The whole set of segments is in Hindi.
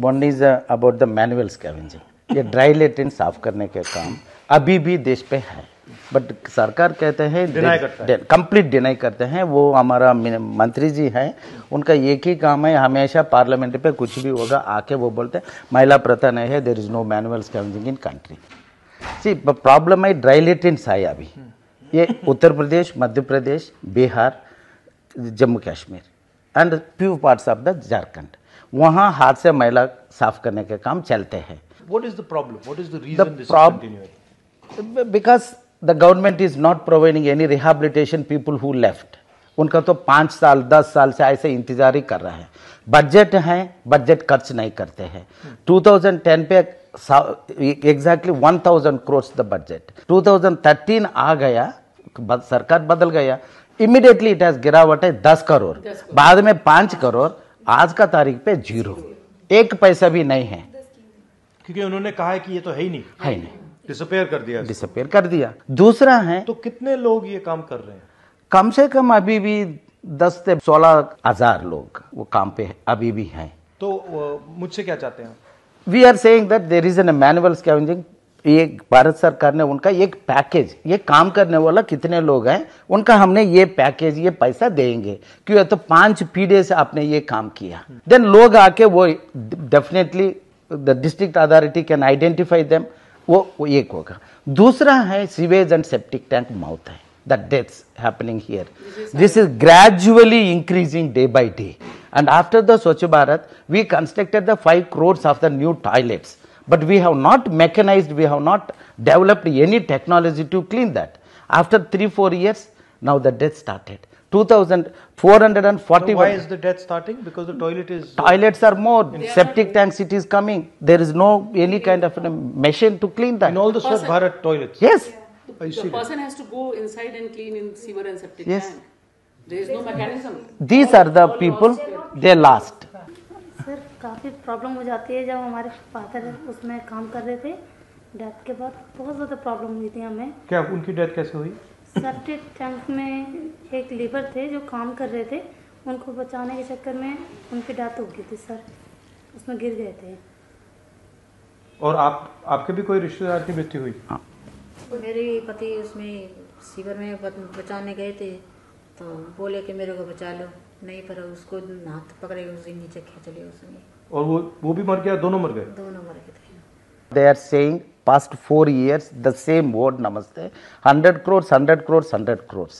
One is about the manual scavenging ये ड्राई लेटिन साफ करने के काम अभी भी देश पे है बट सरकार कहते हैं कंप्लीट डिनाई करते हैं वो हमारा मंत्री जी हैं उनका एक ही काम है हमेशा पार्लियामेंट पे कुछ भी होगा आके वो बोलते हैं महिला प्रथा नहीं है there is no manual scavenging in country सी प्रॉब्लम है ड्राई लेटेंट्स है अभी ये Uttar Pradesh Madhya Pradesh Bihar Jammu Kashmir and few parts of the Jharkhand वहाँ हाथ से मैला साफ करने के काम चलते हैं what is the problem what is the reason problem because the government is not providing any rehabilitation people who left उनका तो पाँच साल दस साल से ऐसे इंतजार ही कर रहा है बजट है बजट खर्च नहीं करते हैं टू थाउजेंड टेन पे exactly one thousand crores the budget two thousand thirteen आ गया सरकार बदल गया इमीडिएटली इट हैज गिरावट है दस करोड़ बाद में पाँच करोड़ आज का तारीख पे जीरो एक पैसा भी नहीं है क्योंकि उन्होंने कहा है कि ये तो है ही नहीं है ही नहीं डिसअपेयर कर दिया डिसअपेयर कर दिया दूसरा है तो कितने लोग ये काम कर रहे हैं कम से कम अभी भी दस से सोलह हजार लोग वो काम पे अभी भी हैं तो मुझसे क्या चाहते हैं we are saying that there is an manual scavenging ये भारत सरकार ने उनका एक पैकेज ये काम करने वाला कितने लोग हैं उनका हमने ये पैकेज ये पैसा देंगे क्यों तो पांच पीढ़ी से आपने ये काम किया देन लोग आके वो definitely the district authority can identify them वो एक होगा दूसरा है सीवेज एंड सेप्टिक टैंक मौत है the deaths happening here this is gradually increasing day by day and after the Swachh Bharat we constructed the five crores of the new toilets but we have not mechanized, we have not developed any technology to clean that. After 3-4 years, now the death started. 2441 so why is the death starting because the toilet is toilets are more septic tanks it is coming there is no any kind of a machine to clean that in all the Swachh Bharat toilets yes the, the person has to go inside and clean in sewer and septic yes. tank there is no mechanism these are the people they last काफ़ी प्रॉब्लम हो जाती है जब हमारे फादर उसमें काम कर रहे थे डेथ के बाद बहुत ज़्यादा प्रॉब्लम हुई थी हमें क्या उनकी डेथ कैसे हुई सेप्टिक टैंक में एक लीवर थे जो काम कर रहे थे उनको बचाने के चक्कर में उनकी डेथ हो गई थी सर उसमें गिर गए थे और आप आपके भी कोई रिश्तेदार की मृत्यु हुई हाँ। मेरे पति उसमें शिविर में बचाने गए थे तो बोले कि मेरे को बचा लो नहीं पर उसको हाथ पकड़े उसे नीचे खींच लिया उसने और वो वो भी मर गया दोनों मर गए दोनों मर गए थे they are saying past 4 years the same word Namaste 100 crores 100 crores 100 crores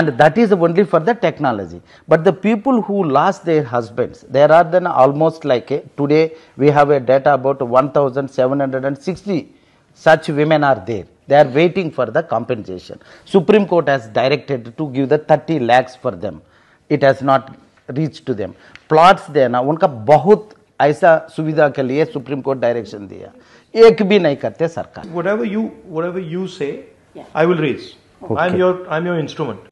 and that is only for the technology but the people who lost their husbands there are then almost like a, today we have a data about 1760 such women are there they are waiting for the compensation supreme court has directed to give the 30 lakhs for them it has not reach to them plots देना उनका बहुत ऐसा सुविधा के लिए सुप्रीम कोर्ट डायरेक्शन दिया एक भी नहीं करते सरकार whatever you whatever you say I will reach I am your I am your instrument